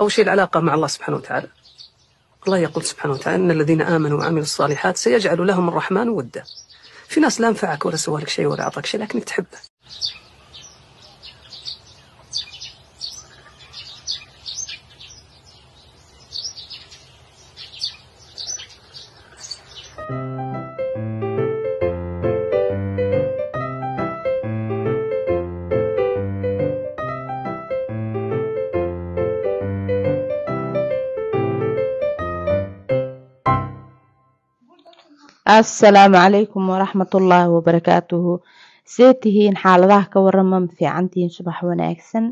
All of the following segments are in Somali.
أول شيء العلاقة مع الله سبحانه وتعالى الله يقول سبحانه وتعالى إن الذين آمنوا وعملوا الصالحات سيجعل لهم الرحمن ودا في ناس لا نفعك ولا سوى لك شيء ولا أعطاك شيء لكنك تحبه thank you assalaamu calaykum waraxmatullaahi wabarakaatuhu see tihiin xaaladaha ka warama ma fiicantihiin subax wanaagsan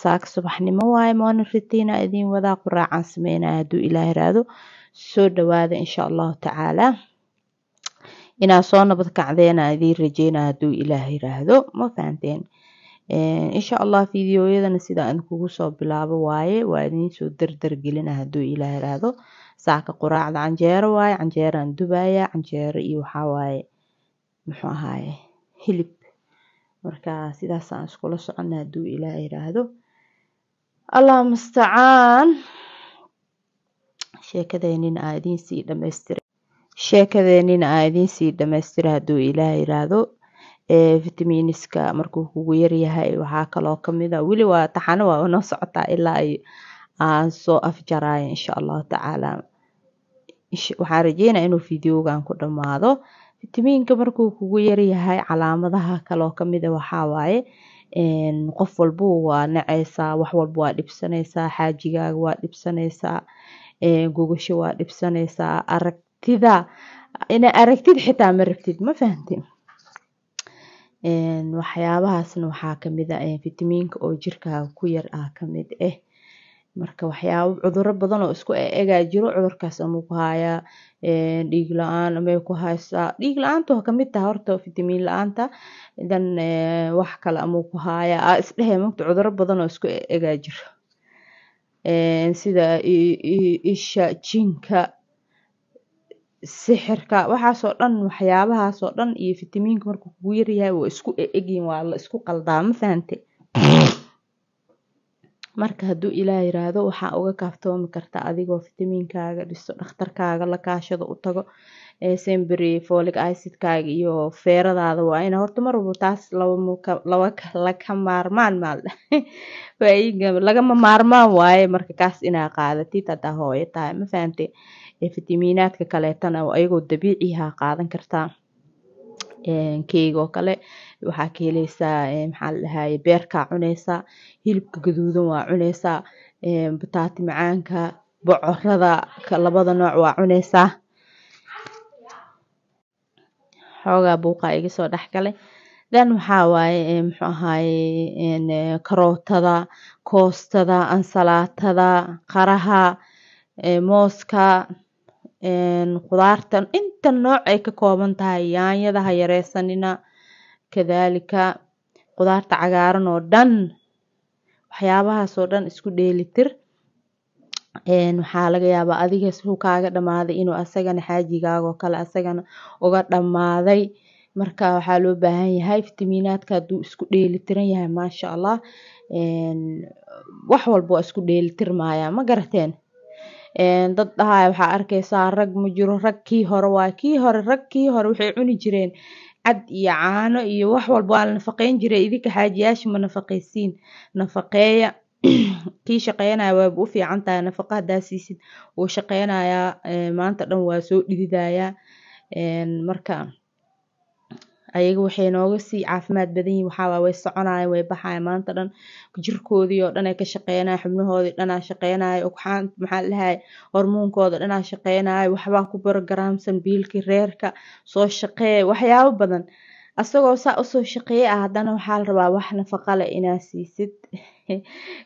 saaka subaxnimo waaye maalin ritiina idiin wadaa quraacaan sameynaya hadduu ilaah iraado soo dhawaada insha allahu tacaala inaad soo nabad kacdeena idiin rajeyna hadduu ilaah iraahdo ma fahanteen insha allah fideoyadana sidaan idinkugu soo bilaabo waaye waa idiin soo gelina hadduu ilaah iraahdo saaka quraacda canjeero waaye canjeeraan dubaya canjeero iyo waxaa waaye muxuu ahaaye hilib marka sidaasaan iskula socona haduu ilaah yiraahdo allah mustacaan sheekadeenina aa idiinsii dhamaystira sheekadeenina aa idiinsii dhamaystira haduu ilaah yiraahdo vitaminiska markuu kugu yaryahay waxaa kaloo kamida weli waa taxano waa noo socotaa ilaa aan soo afjaraayo insha allahu tacaala waxaa rajeynaya inuu fideogan ku dhammaado fitamiinka markuu kugu yaryahay calaamadaha kaleoo kamida ah waxaawaaye qof walba waa naceysaa wax walba waa dhibsanaysaa xaajigaaga waa dhibsanaysaa gogasho waa dhibsanaysaa aragtida ina aragtid xitaa ma rabtid ma fahamti waxyaabahaasna waxaa kamida ah, fitamiinka oo jirkaaga ku yar ah kamid ah eh marka waxyaabo cuduro badan oo isku eegaa jiro cudurkaas amaku hayaa dhiig la-aan amay ku haysaa dhiig la-aantu ha kamid taha horta fitamiin la-aanta dan wax kale amuu ku hayaa aa isdhehe magta cuduro badan oo isku eegaa jiro sida isha jinka sixirka waxaasoo dhan waxyaabahaasoo dhan iyo fitamiinka markuu kugu yaryahay waa isku e-, egyihiin waa la isku qaldaa ma fahante marka hadduu ilaa yiraahdo waxaa uga kaaftoomi karta adigoo fitamiinkaaga dhiso dhakhtarkaaga la kaashado u tago sembry folic icidkaaga iyo feeradaada waa ina horta mar walba taas laka maarmaan maaldha lagama maarmaan waaye marka kaas inaa qaadatid haddaa hooyo tahay ma fahamte fitamiinaadka kaleetana ayagoo dabiiciha qaadan kartaa keeg oo kale waxaa ka heleysaa maxaa la dhahaye beerkaa cuneysaa hilibka gaduudan waa cuneysaa bataati macaanka bocorada labada nooc waa cuneysaa xoogaa buuqaa iga soo dhex galay dan waxaa waaye muxuu ahaaye karootada koostada ansalaatada qaraha mooska khudaartan inta nooc ay ka kooban tahay yaanyada ha yareysanina kadaalika khudaarta cagaaran oo dhan waxyaabahaasoo dhan isku dheelitir waxaa laga yaabaa adiga suu kaaga dhamaaday inuu asagana xaajigaagoo kale asagana uga dhammaaday marka waxaa loo baahan yahay fitamiinaadka hadduu isku dheelitiran yahay maasha allah wax walba waa isku dheelitirmaya ma garateen dad dhahaay waxaa arkaysaa rag ma jiro rag kii hore waa kii hore rag kii hore waxay cuni jireen cad iyo caano iyo wax walba waa la nafaqeyn jiray idinka xaajiyaasha ma nafaqaysiin nafaqeeya kii shaqeynaya waaba u fiican tahay nafaqa haddaa siisid wuu shaqeynayaa maanta dhan waa soo dhididayaa marka ayaga waxay nooga sii caafimaad badan yihin waxaa way soconaya way baxaya maanta dhan jirkoodii oo dhan ay ka shaqeynaya xubnahoodii dhanaa shaqeynaya maxaa dhahay hormuunkooda dhanaa shaqeynaya waxbaa ku barogaraamsan biilkii reerka soo shaqee waxyaabo badan asagoo saa usoo shaqeeye ah haddana waxaa la rabaa wax nafaqale inaa siisid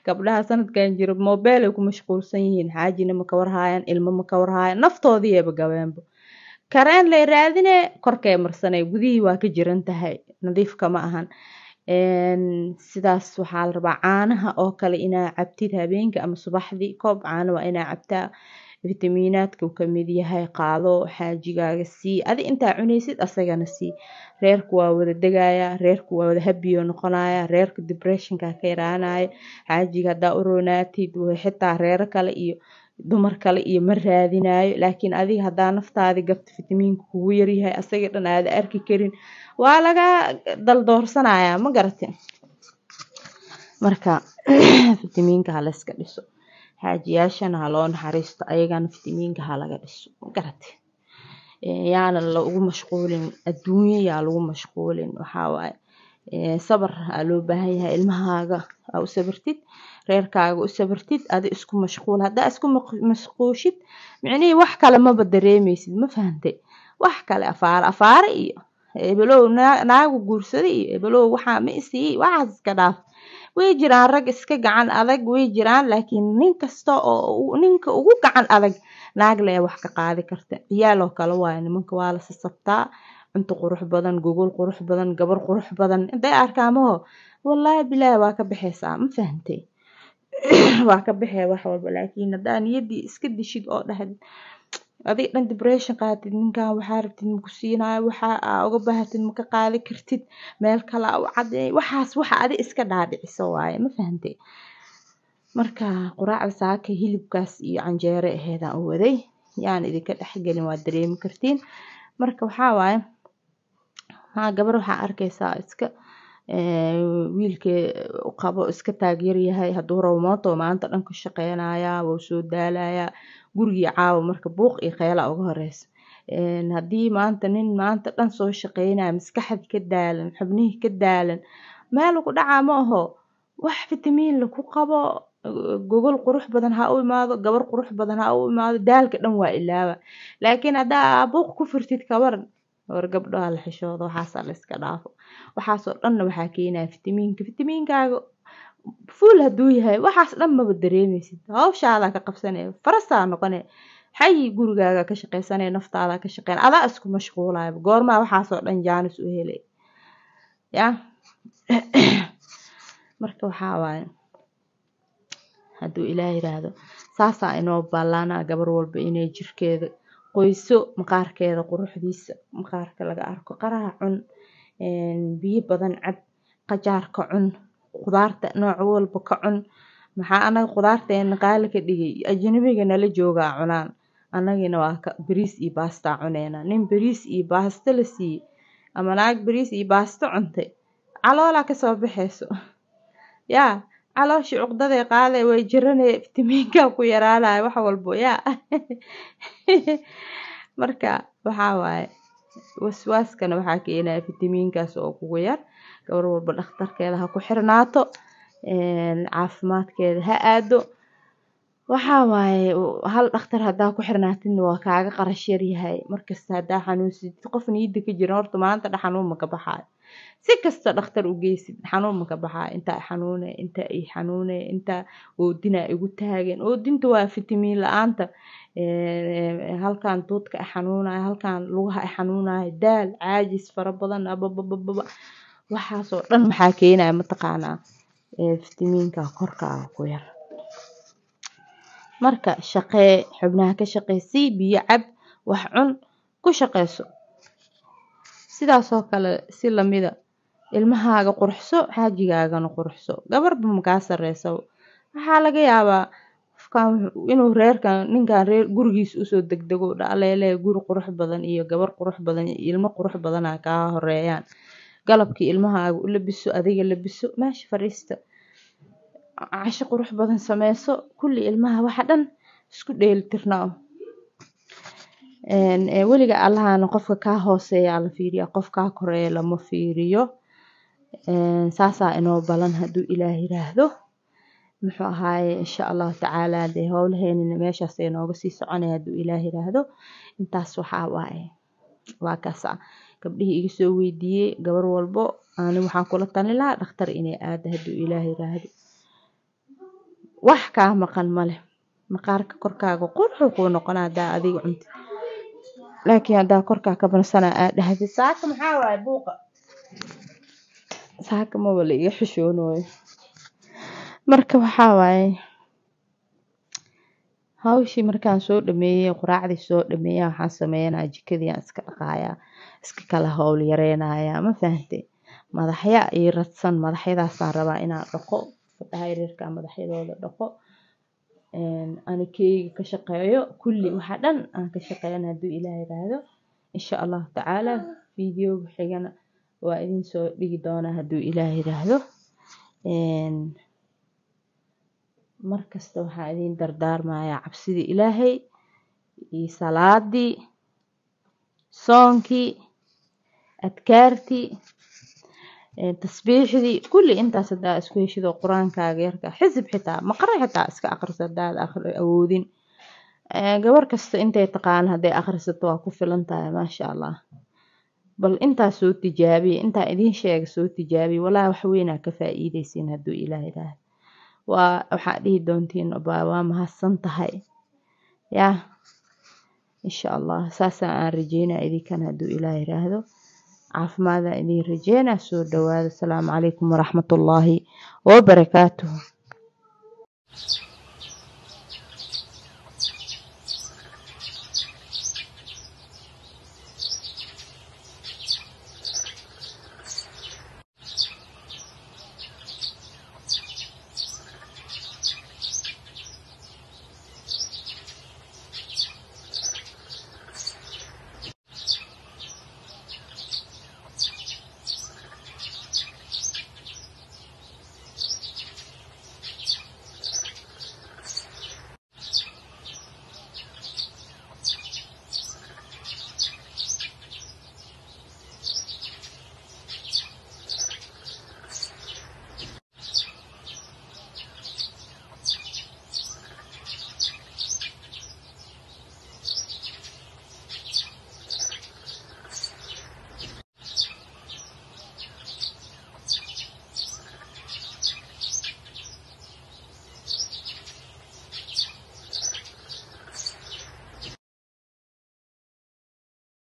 gabdhaha sanadkan jiro mobeelay ku mashquulsan yihiin xaajina ma kawarhaayaan ilmo ma kawarhaayaan naftoodii eeba gabeenbo kareen lay raadine korkay marsanay gudihii waa ka jiran tahay nadiifka ma ahan sidaas waxaa la rabaa caanaha oo kale inaa cabtid habeenka ama subaxdii koob caana waa inaa cabtaa fitamiinaadka kamid yahay qaado xaajigaaga sii adi intaa cunaysid asagana sii reerku waa wada degaya reerku waa wada habiyo noqonaya reerka dibreshinka ka yaraanaya xaajiga hadaa u roonaatid xitaa reero kale iyo dumar kale iyo ma raadinaayo laakiin adiga hadaa naftaadi gabto fitamiinka kugu yaryahay asaga dhan aada arki karin waa laga daldoorsanayaa ma garate marka fitamiinka halayska dhiso xaajiyaashana haloo naxariisto ayagana fitamiinka halaga dhiso ma garate yaana lagu mashquulin adduunya yaa lagu mashquulin waxawaaye sabar aa loo baahan yahay ilmahaaga aa u sabartid reerkaaga u sabartid adi isku mashquul haddaa isku mashquushid micnihii wax kale maba dareemeysid ma fahantay wax kale afaare afaare iyo ebelow naagu guursaday iyo ebelow waxaa ma isii waxaas iska dhaaf way jiraan rag iska gacan adag way jiraan laakiin nin kasta oo ninka ugu gacan adag naag lee wax ka qaadi karta ciyaaloo kale waayo nimanka waa la sasabtaa cunto qurux badan gogol qurux badan gabar qurux badan haday arkaamaho wallaahi bilaahi waa ka baxeysaa ma fahantay waa ka baxee wax walba laakiin haddaa niyadii iska dishid oo dhahad adig dhan dibression qaatid ninkan waxaa rabtid maku siinayo waxaa aa uga baahatid maka qaadi kartid meel kale aa u caddeey waxaas waxa adi iska dhaadhiciso waaye ma fahantay marka quraacda saaka hilibkaas iyo canjeere aheedaan u waday yaan idinka dhexgelin waa dareemi kartiin marka waxaa waaye maa gabar waxaa arkaysaa iska wiilka qabo iska taageer yahay hadduu rabo mooto maanta dhanku shaqeynayaa wou soo daalayaa gurigii caawa marka buuq iyo kheyla uga horeysa haddii maanta nin maanta dhan soo shaqeynaya maskaxdi ka daalan xubnihii ka daalan meel ugu dhacaa ma aho wax fitamiinla ku qabo gogol qurux badan ha u imaado gabar qurux badan ha u imaado daalka dhan waa ilaaba laakiin haddaa buuq ku firtid kabar war gabdhaha la xishooda waxaasaa la iska dhaafo waxaasoo dhanna waxaa keenaa fitamiinka fitamiinkaaga fuul hadduu yahay waxaas dhan maba dareemaysid hawshaadaa ka qabsane farasaa noqone xay gurigaaga ka shaqaysanaya naftaada ka shaqeyn adaa isku mashquulayaba goormaa waxaasoo dhan jaanis u helay ya marka waxaa waaye hadduu ilaah yiraahdo saasaa inoo ballaanaa gabar walba inay jirkeeda qoyso maqaarkeeda quruxdiisa maqaarka laga arko qaraha cun biyo badan cab qajaarka cun qudaarta nooc walba ka cun maxaa anaga qudaarteena qaali ka dhigay ajnabiga nala joogaa cunaan anagina waa bariis iyo baastaa cuneena nin bariis iyo baasto la siiyey ama naag bariis iyo baasto cuntay caloolaa kasoo baxayso yaa calooshi cuqdadee qaale way jirane iftimiinkaa ku yaraanay wax walbo ya marka waxaa waswaaskana waxaa keenaya fitamiinkaas oo kugu yar gabar walba dhakhtarkeeda ha ku xirnaato caafimaadkeeda ha aado waxaa waaye hal dhakhtar haddaa ku xirnaatidna waa kaaga qarash yaryahay markasta haddaa xanuunsidid qof niidda ka jira horta maanta dhaxanuun ma ka baxaayo si kasta dhakhtar u geysid xanuun maka baxaa intaa xanuune intaa i xanuune intaa oodinaa igu taagan oodinta waa fitamiin la-aanta eh, halkaan duudka i xanuunaya lugaha xanuunay daal caajis fara badan ababababa waxaasoo dhan maxaa keenaya mataqaanaa eh, fitamiinka korkaaga ah ku yar marka shaqee xubnaha ka shaqeysii biyo cab wax cun ku shaqeyso sidaasoo kale si lamida ilmahaaga qurxso xaajigaagana qurxso gabarba makaa sareysa waxaa laga yaabaa inuu reerkan ninkan reer gurigiis usoo degdego dhaleele guri qurux badan iyo gabar qurux badan iyo ilmo qurux badana kaa horeeyaan galabkii ilmahaaga u labiso adiga labiso meesha fadhiista casho qurux badan sameyso kulli ilmaha waxa dhan isku dheelitirnaa Eh, weliga allahana qofka kaa hooseeyaa la fiiriya qof kaa koreeya lama fiiriyo saasaa inoo balan haduu ilaah yiraahdo muxuu ahaaye insha allahu tacaala dee howlaheenina meeshaas inooga sii soconaya hadduu ilaah yiraahdo intaas waxaa waaye waa kaasa gabdhihii iga soo weydiiyey gabar walbo ani waxaan kula tani lahaa dhakhtar inay aada hadduu ilaah yiraahdo wax kaa maqan male maqaarka korkaaga quruxuu kuu noqona hadaa adiga cuntid laakiin haddaa korkaa ka barsana aa dhahdi saaka maxaa waaye buuqa saaka maba la iga xishoonooyo marka waxaa waaye hawshii markaan soo dhameeyey quraacdii soo dhameeya waxaan sameeyanaa jikadii aan iska dhaqaayaa iska kala howl yareynayaa ma fahantay madaxya ii radsan madaxyadaasaan rabaa inaan dhaqo fadhaha madaxyadooda dhaqo Ehm, aana keyga ka shaqeeyo kulli waxa dhan aan ka shaqeeyan hadduu ilaah iraahdo insha allahu tacaala videoga xigana waa idin soo dhigi doonaa hadduu ilaah iraahdo ehm, markasta waxaa idin dardaarmayaa cabsidii ilaahay iyo salaadii soonkii adkaartii tasbiixdii kulli intaas hadaa isku heshidoo qur-aankaaga yarka xisib xitaa maqra xitaa iska aqriso hadaad awoodin gabar kasta intay taqaan haday aqrisato waa ku filan tahay maasha allah bal intaa soo tijaabiya intaa idiin sheega soo tijaabiya walaa wax weynaa ka faa'iideysiin hadduu ilaah ilaah waa waxaa dhihi doontiin baa waa mahadsan tahay yaa insha allah saasaan aan rajeynaa idinkan hadduu ilaah iraahdo caafimaada idin rajeena soo dhawaada asalaamu calaykum waraxmatullaahi wabarakaatuhu